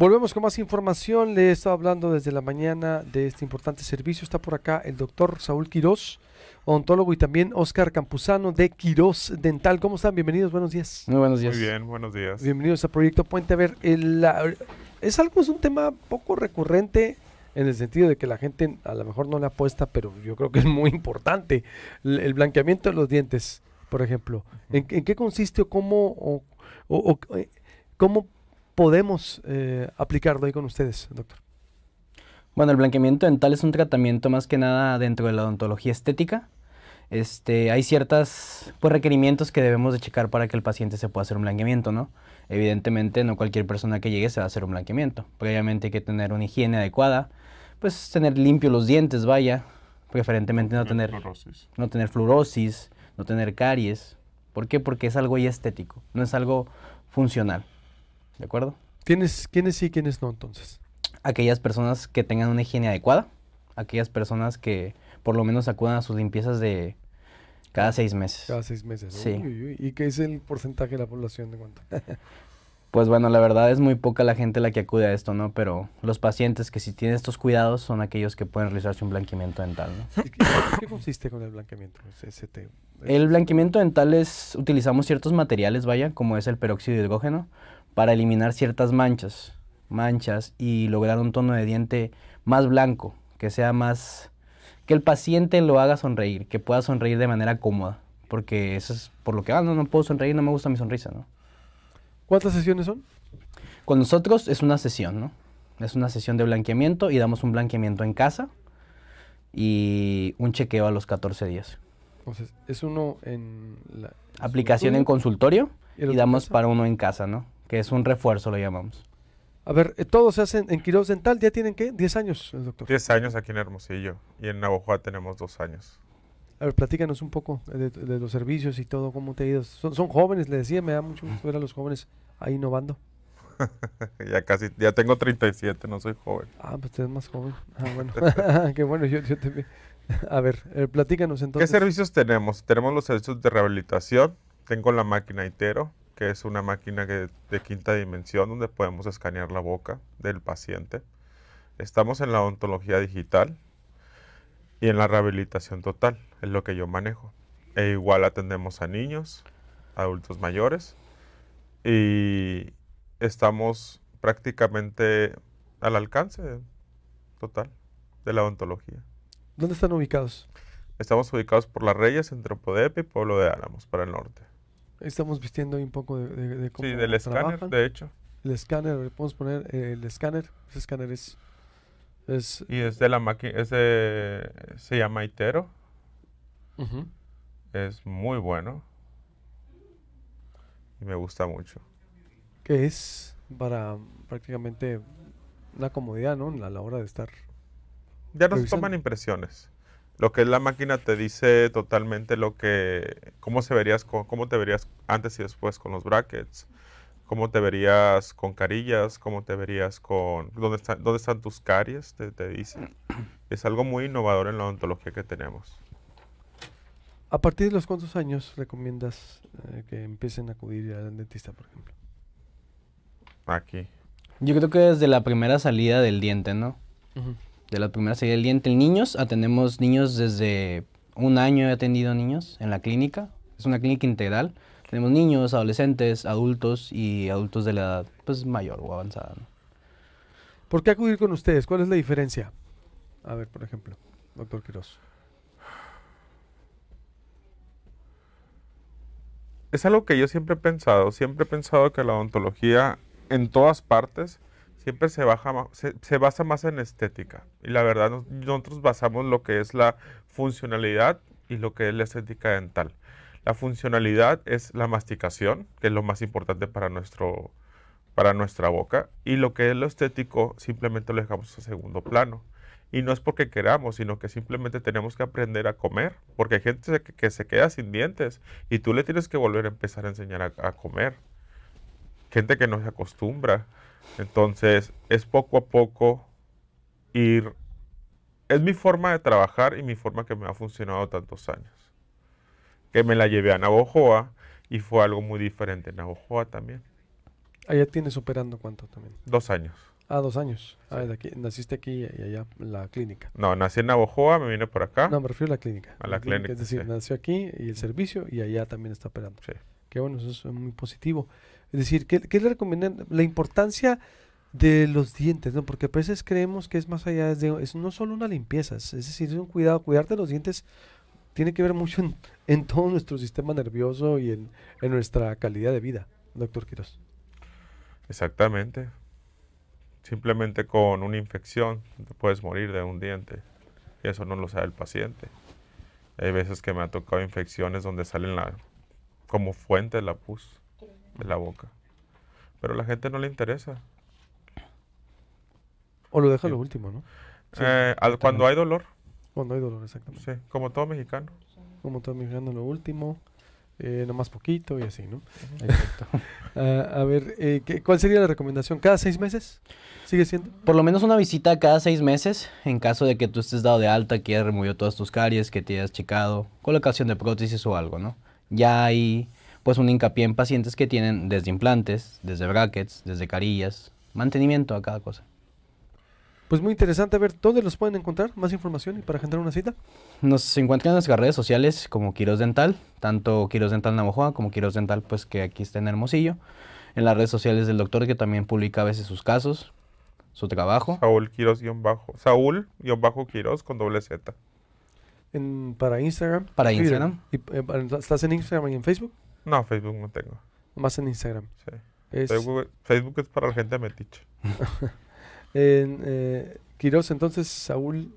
Volvemos con más información. Le he estado hablando desde la mañana de este importante servicio. Está por acá el doctor Saúl Quirós, odontólogo, y también Oscar Campuzano de Quirós Dental. ¿Cómo están? Bienvenidos, buenos días. Muy buenos días. Muy bien, buenos días. Bienvenidos a Proyecto Puente. A ver, es algo, es un tema poco recurrente en el sentido de que la gente a lo mejor no le apuesta, pero yo creo que es muy importante. El, blanqueamiento de los dientes, por ejemplo. ¿En, qué consiste cómo... o, eh, ¿Cómo podemos eh, aplicarlo ahí con ustedes, doctor? Bueno, el blanqueamiento dental es un tratamiento más que nada dentro de la odontología estética. Este, hay ciertos pues, requerimientos que debemos de checar para que el paciente se pueda hacer un blanqueamiento, ¿no? Evidentemente no cualquier persona que llegue se va a hacer un blanqueamiento. Previamente hay que tener una higiene adecuada, pues tener limpios los dientes, vaya, preferentemente no, tener no tener fluorosis, no tener caries. ¿Por qué? Porque es algo ya estético, no es algo funcional. ¿De acuerdo? ¿Quiénes, sí y quiénes no entonces? Aquellas personas que tengan una higiene adecuada, aquellas personas que por lo menos acudan a sus limpiezas de cada seis meses. Cada seis meses. Sí. ¿Y qué es el porcentaje de la población de cuánto? pues bueno, la verdad es muy poca la gente la que acude a esto, ¿no? Pero los pacientes que si tienen estos cuidados son aquellos que pueden realizarse un blanqueamiento dental, ¿no? ¿Qué, consiste con el blanqueamiento? El blanqueamiento dental es, utilizamos ciertos materiales, vaya, como es el peróxido de hidrógeno, para eliminar ciertas manchas, manchas y lograr un tono de diente más blanco, que sea más que el paciente lo haga sonreír, que pueda sonreír de manera cómoda, porque eso es por lo que ah, no, no puedo sonreír, no me gusta mi sonrisa, ¿no? ¿Cuántas sesiones son? Con nosotros es una sesión, ¿no? Es una sesión de blanqueamiento y damos un blanqueamiento en casa y un chequeo a los 14 días. Entonces, es uno en la aplicación en consultorio y damos para uno en casa, ¿no? que es un refuerzo, lo llamamos. A ver, eh, todos se hacen en Quirós Dental, ¿ya tienen qué? ¿10 años, doctor? 10 años aquí en Hermosillo y en Navajo tenemos dos años. A ver, platícanos un poco de, los servicios y todo, cómo te ha ido. Son, jóvenes, le decía, me da mucho gusto ver a los jóvenes ahí innovando. ya casi, ya tengo 37, no soy joven. Ah, pues usted es más joven. Ah, bueno, qué bueno, yo, también. A ver, eh, platícanos entonces. ¿Qué servicios tenemos? Tenemos los servicios de rehabilitación, tengo la máquina Itero, que es una máquina de quinta dimensión donde podemos escanear la boca del paciente. Estamos en la odontología digital y en la rehabilitación total, es lo que yo manejo. E igual atendemos a niños, adultos mayores y estamos prácticamente al alcance total de la odontología. ¿Dónde están ubicados? Estamos ubicados por Las Reyes, entre Podepe y Pueblo de Álamos, para el norte estamos vistiendo ahí un poco de, de, Sí, del escáner, de hecho. El escáner, podemos poner eh, el escáner. Ese escáner es... es y es de la máquina, se llama Itero. Es muy bueno. Y me gusta mucho. Que es para prácticamente la comodidad, ¿no? A la hora de estar... Ya nos toman impresiones lo que es la máquina te dice totalmente lo que, cómo verías, te verías antes y después con los brackets, cómo te verías con carillas, cómo te verías con, dónde, están tus caries, te, dice. Es algo muy innovador en la odontología que tenemos. ¿A partir de los cuántos años recomiendas eh, que empiecen a acudir al dentista, por ejemplo? Aquí. Yo creo que desde la primera salida del diente, ¿no? Ajá de la primera serie del diente en niños. Atendemos niños desde un año he atendido niños en la clínica. Es una clínica integral. Tenemos niños, adolescentes, adultos y adultos de la edad pues, mayor o avanzada. ¿Por qué acudir con ustedes? ¿Cuál es la diferencia? A ver, por ejemplo, doctor Quiroz. Es algo que yo siempre he pensado. Siempre he pensado que la odontología en todas partes siempre se, baja, se, basa más en estética. Y la verdad, nosotros basamos lo que es la funcionalidad y lo que es la estética dental. La funcionalidad es la masticación, que es lo más importante para, nuestro, para nuestra boca. Y lo que es lo estético, simplemente lo dejamos a segundo plano. Y no es porque queramos, sino que simplemente tenemos que aprender a comer. Porque hay gente que, se queda sin dientes y tú le tienes que volver a empezar a enseñar a comer. Gente que no se acostumbra. Entonces, es poco a poco ir... Es mi forma de trabajar y mi forma que me ha funcionado tantos años. Que me la llevé a Navojoa y fue algo muy diferente en Navojoa también. Allá tienes operando cuánto también. Dos años. Ah, dos años. Ah, aquí, naciste aquí y allá, la clínica. No, nací en Navojoa, me vine por acá. No, me refiero a la clínica. A la, clínica, Es decir, nació aquí y el servicio y allá también está operando. Sí. Que bueno, eso es muy positivo. Es decir, ¿qué, le recomiendan? La importancia de los dientes, ¿no? Porque a veces creemos que es más allá, es, de, no solo una limpieza, es, decir, es un cuidado, cuidarte los dientes tiene que ver mucho en, todo nuestro sistema nervioso y en, nuestra calidad de vida, doctor Quiroz. Exactamente. Simplemente con una infección te puedes morir de un diente y eso no lo sabe el paciente. Hay veces que me ha tocado infecciones donde salen la, como fuente de la pus de la boca. Pero a la gente no le interesa. O lo deja lo último, ¿no? Eh, cuando hay dolor. Cuando hay dolor, exactamente. Sí, como todo mexicano. Como todo mexicano, lo último. Eh, nomás poquito y así, ¿no? Exacto. Ah, a ver, eh, ¿cuál sería la recomendación? ¿Cada seis meses? ¿Sigue siendo? Por lo menos una visita cada seis meses, en caso de que tú estés dado de alta, que hayas removido todas tus caries, que te hayas checado, colocación de prótesis o algo, ¿no? ya hay pues un hincapié en pacientes que tienen desde implantes, desde brackets, desde carillas, mantenimiento a cada cosa. Pues muy interesante, ver, ¿dónde los pueden encontrar? ¿Más información y para generar una cita? Nos encuentran en las redes sociales como Quiros Dental, tanto Quiros Dental Navajo como Quiros Dental, pues que aquí está en Hermosillo. En las redes sociales del doctor que también publica a veces sus casos, su trabajo. Saúl quiros saúl con doble Z para Instagram. Para Instagram. Eh, ¿Estás en Instagram y en Facebook? No, Facebook no tengo. Más en Instagram. Facebook, es para la gente metiche. en, eh, entonces, Saúl.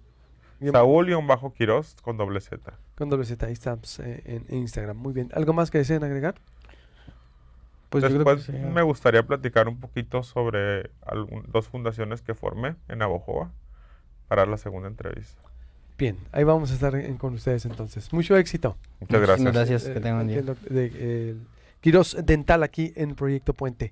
Saúl y bajo Quiroz con doble Z. Con doble Z, ahí estamos eh, en Instagram. Muy bien. ¿Algo más que deseen agregar? Pues Después me gustaría platicar un poquito sobre dos fundaciones que formé en Abojoa para la segunda entrevista. Bien, ahí vamos a estar en, con ustedes entonces. Mucho éxito. Muchas gracias. gracias, que eh, tengan un día. Eh, Dental aquí en Proyecto Puente.